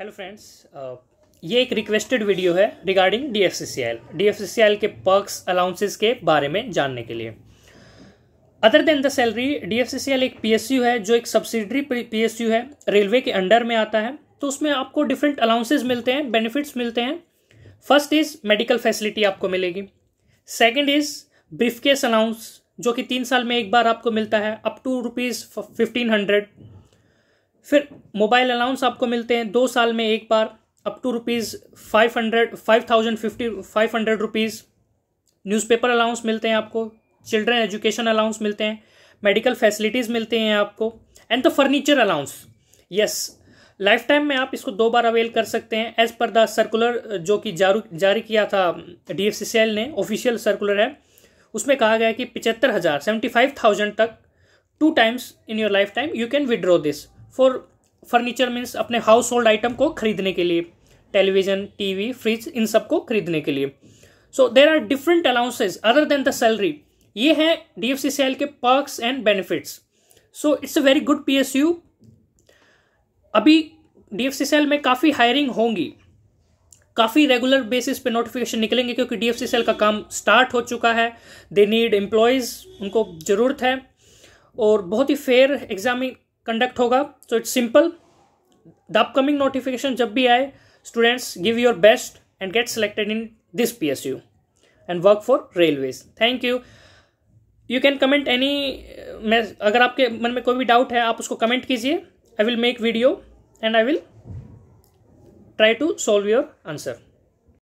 hello friends uh, ये एक requested video है रिगार्डिंग डी एफ के पर्क्स अलाउंसेस के बारे में जानने के लिए other than the salary DFCCL एक पी है जो एक सब्सिडरी पी है रेलवे के अंडर में आता है तो उसमें आपको डिफरेंट अलाउंसेज मिलते हैं बेनिफिट्स मिलते हैं फर्स्ट इज़ मेडिकल फैसिलिटी आपको मिलेगी सेकेंड इज़ ब्रीफकेस अलाउंस जो कि तीन साल में एक बार आपको मिलता है up to rupees fifteen hundred फिर मोबाइल अलाउंस आपको मिलते हैं दो साल में एक बार up to rupees five hundred five thousand fifty five hundred rupees newspaper allowance मिलते हैं आपको चिल्ड्रन एजुकेशन अलाउंस मिलते हैं मेडिकल फैसिलिटीज़ मिलते हैं आपको and the furniture allowance yes life time में आप इसको दो बार अवेल कर सकते हैं एज पर द सर्कुलर जो कि जारी किया था डी ने ऑफिशियल सर्कुलर है उसमें कहा गया कि पिचहत्तर हज़ार सेवेंटी फाइव थाउजेंड तक two times in your life time you can withdraw this for furniture means अपने हाउस होल्ड आइटम को खरीदने के लिए टेलीविजन टीवी फ्रिज इन सब को खरीदने के लिए so there are different allowances other than the salary ये है D F C C L के perks and benefits so it's a very good P S U अभी D F C C L में काफ़ी हायरिंग होंगी काफ़ी regular basis पे notification निकलेंगे क्योंकि D F C C L का काम स्टार्ट हो चुका है दे नीड एम्प्लॉयज़ उनको ज़रूरत है और बहुत ही फेयर एग्जामिंग कंडक्ट होगा so it's simple the upcoming notification जब भी आए students give your best and and in this P S U and work for railways thank you you can comment any मैं अगर आपके मन में कोई भी डाउट है आप उसको कमेंट कीजिए I will make video and I will try to solve your answer